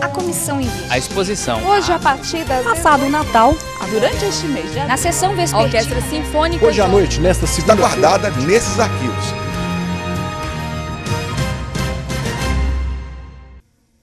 a comissão em A exposição. Hoje, a partir Passado o Natal, ah, durante este mês, na sessão vespertina. Orquestra Sinfônica... Hoje à noite, nesta segunda... Está guardada nesses arquivos.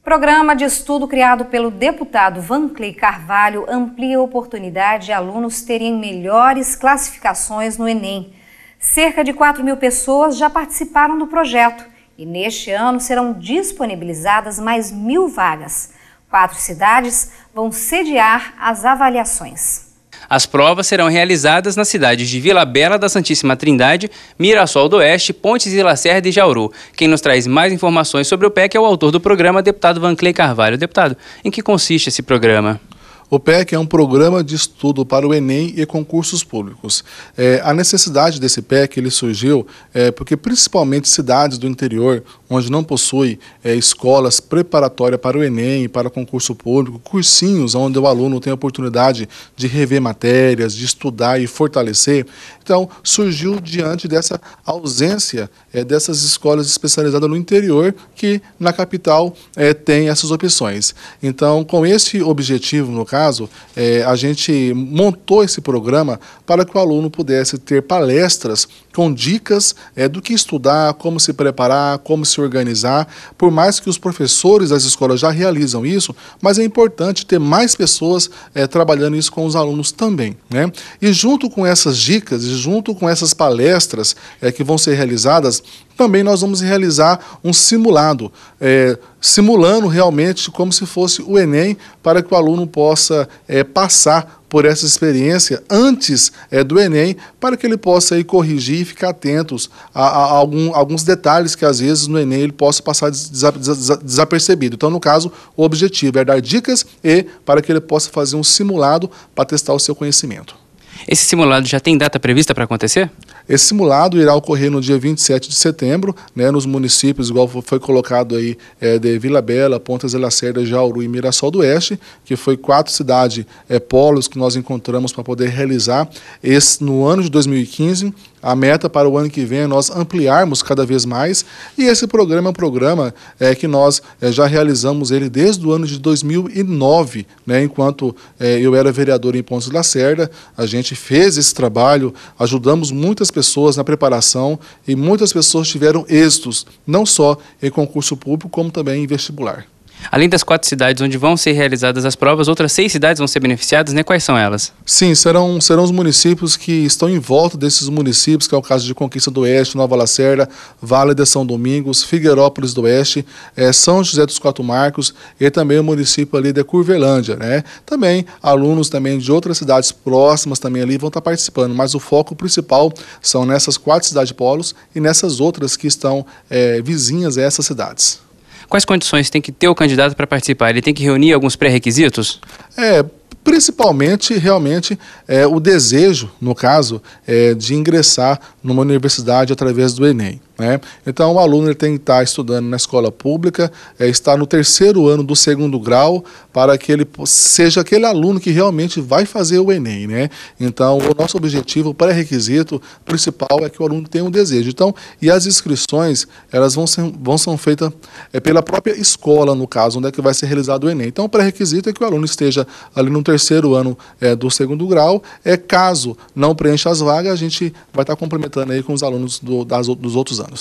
Programa de estudo criado pelo deputado Vanclay Carvalho amplia a oportunidade de alunos terem melhores classificações no Enem. Cerca de 4 mil pessoas já participaram do projeto. E neste ano serão disponibilizadas mais mil vagas. Quatro cidades vão sediar as avaliações. As provas serão realizadas nas cidades de Vila Bela da Santíssima Trindade, Mirassol do Oeste, Pontes e Lacerda e Jauru. Quem nos traz mais informações sobre o PEC é o autor do programa, deputado Vanclay Carvalho. Deputado, em que consiste esse programa? O PEC é um programa de estudo para o Enem e concursos públicos. É, a necessidade desse PEC ele surgiu é, porque, principalmente, cidades do interior onde não possui é, escolas preparatórias para o Enem, para o concurso público, cursinhos onde o aluno tem a oportunidade de rever matérias, de estudar e fortalecer. Então, surgiu diante dessa ausência é, dessas escolas especializadas no interior, que na capital é, tem essas opções. Então, com esse objetivo, no caso, é, a gente montou esse programa para que o aluno pudesse ter palestras com dicas é, do que estudar, como se preparar, como se organizar, por mais que os professores das escolas já realizam isso, mas é importante ter mais pessoas é, trabalhando isso com os alunos também. Né? E junto com essas dicas, e junto com essas palestras é, que vão ser realizadas também nós vamos realizar um simulado, é, simulando realmente como se fosse o Enem, para que o aluno possa é, passar por essa experiência antes é, do Enem, para que ele possa aí, corrigir e ficar atentos a, a, a algum, alguns detalhes que às vezes no Enem ele possa passar desa, desa, desapercebido. Então, no caso, o objetivo é dar dicas e para que ele possa fazer um simulado para testar o seu conhecimento. Esse simulado já tem data prevista para acontecer? Esse simulado irá ocorrer no dia 27 de setembro, né, nos municípios, igual foi colocado aí, é, de Vila Bela, Pontas de Lacerda, Jauru e Mirassol do Oeste, que foi quatro cidades é, polos que nós encontramos para poder realizar esse, no ano de 2015 a meta para o ano que vem é nós ampliarmos cada vez mais e esse programa é um programa é, que nós é, já realizamos ele desde o ano de 2009, né? enquanto é, eu era vereador em Pontes Lacerda, a gente fez esse trabalho, ajudamos muitas pessoas na preparação e muitas pessoas tiveram êxitos, não só em concurso público, como também em vestibular. Além das quatro cidades onde vão ser realizadas as provas, outras seis cidades vão ser beneficiadas, né? Quais são elas? Sim, serão, serão os municípios que estão em volta desses municípios, que é o caso de Conquista do Oeste, Nova Lacerda, Vale de São Domingos, Figueirópolis do Oeste, é, São José dos Quatro Marcos e também o município ali de Curvelândia, né? Também alunos também de outras cidades próximas também ali vão estar participando, mas o foco principal são nessas quatro cidades polos e nessas outras que estão é, vizinhas a essas cidades. Quais condições tem que ter o candidato para participar? Ele tem que reunir alguns pré-requisitos? É, principalmente realmente é, o desejo, no caso, é, de ingressar numa universidade através do Enem. Né? Então, o aluno tem que estar tá estudando na escola pública, é, estar no terceiro ano do segundo grau, para que ele seja aquele aluno que realmente vai fazer o Enem. Né? Então, o nosso objetivo, o pré-requisito principal é que o aluno tenha um desejo. Então, e as inscrições, elas vão ser, vão ser feitas é, pela própria escola, no caso, onde é que vai ser realizado o Enem. Então, o pré-requisito é que o aluno esteja ali no terceiro ano é, do segundo grau. É, caso não preencha as vagas, a gente vai estar tá complementando aí com os alunos do, das, dos outros anos.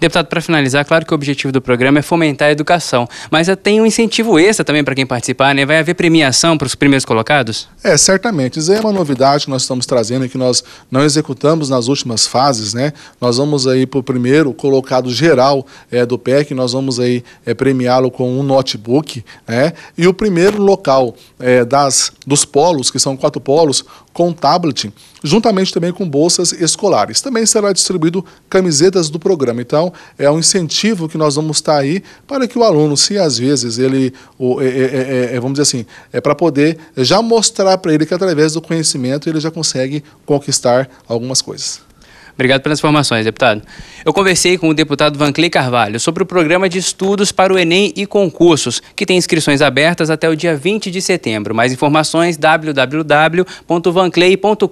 Deputado, para finalizar, claro que o objetivo do programa é fomentar a educação, mas tem um incentivo extra também para quem participar, né? Vai haver premiação para os primeiros colocados? É, certamente. Isso é uma novidade que nós estamos trazendo e que nós não executamos nas últimas fases, né? Nós vamos aí para o primeiro colocado geral é, do PEC, nós vamos aí é, premiá-lo com um notebook, né? E o primeiro local é, das, dos polos, que são quatro polos, com tablet, juntamente também com bolsas escolares. Também será distribuído camisetas do programa. Então, é um incentivo que nós vamos estar aí para que o aluno, se às vezes ele, ou, é é, é, é, é, vamos dizer assim, é para poder já mostrar para ele que através do conhecimento ele já consegue conquistar algumas coisas. Obrigado pelas informações, deputado. Eu conversei com o deputado Vanclay Carvalho sobre o programa de estudos para o Enem e concursos, que tem inscrições abertas até o dia 20 de setembro. Mais informações www.vanclay.com.br.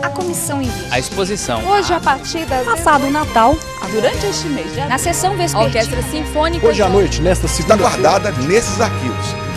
A comissão A exposição. Hoje a partir das... Passado o Natal. Durante este mês. Já... Na sessão vespertina. Orquestra Sinfônica. Hoje à noite, nesta segunda Está guardada nesses arquivos.